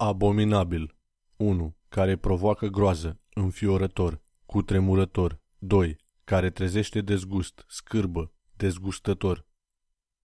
Abominabil 1. Care provoacă groază, înfiorător, cutremurător 2. Care trezește dezgust, scârbă, dezgustător